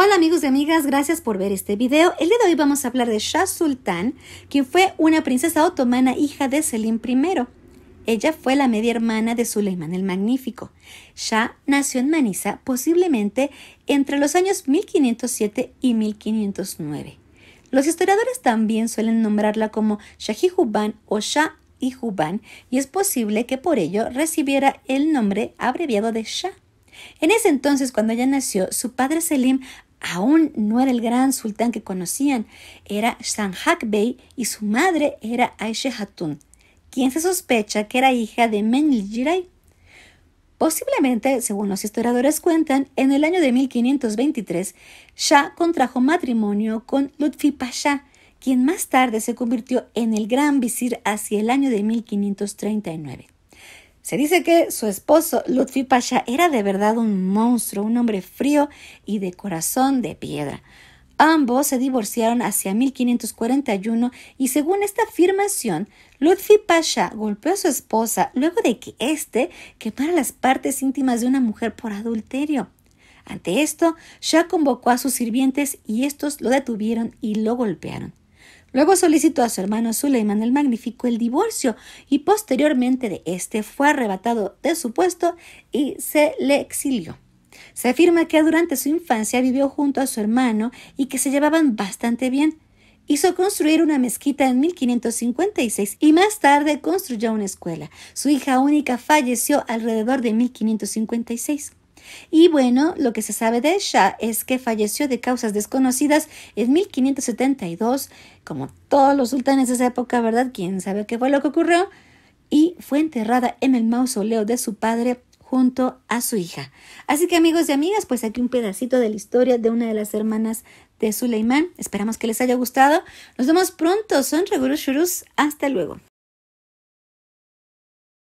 Hola amigos y amigas, gracias por ver este video. El día de hoy vamos a hablar de Shah Sultan, quien fue una princesa otomana hija de Selim I. Ella fue la media hermana de Suleimán el Magnífico. Shah nació en Manisa posiblemente entre los años 1507 y 1509. Los historiadores también suelen nombrarla como Shahijuban o Shah y y es posible que por ello recibiera el nombre abreviado de Shah. En ese entonces, cuando ella nació, su padre Selim aún no era el gran sultán que conocían, era Shanhak Bey y su madre era Aisha Hatun, quien se sospecha que era hija de Menli Giray. Posiblemente, según los historiadores cuentan, en el año de 1523, Shah contrajo matrimonio con Lutfi Pasha, quien más tarde se convirtió en el gran visir hacia el año de 1539. Se dice que su esposo Lutfi Pasha era de verdad un monstruo, un hombre frío y de corazón de piedra. Ambos se divorciaron hacia 1541 y según esta afirmación, Lutfi Pasha golpeó a su esposa luego de que éste quemara las partes íntimas de una mujer por adulterio. Ante esto, ya convocó a sus sirvientes y estos lo detuvieron y lo golpearon. Luego solicitó a su hermano Suleiman el Magnífico el divorcio y posteriormente de este fue arrebatado de su puesto y se le exilió. Se afirma que durante su infancia vivió junto a su hermano y que se llevaban bastante bien. Hizo construir una mezquita en 1556 y más tarde construyó una escuela. Su hija única falleció alrededor de 1556. Y bueno, lo que se sabe de ella es que falleció de causas desconocidas en 1572, como todos los sultanes de esa época, ¿verdad? ¿Quién sabe qué fue lo que ocurrió? Y fue enterrada en el mausoleo de su padre junto a su hija. Así que amigos y amigas, pues aquí un pedacito de la historia de una de las hermanas de Suleimán. Esperamos que les haya gustado. Nos vemos pronto. Son Regulus Hasta luego.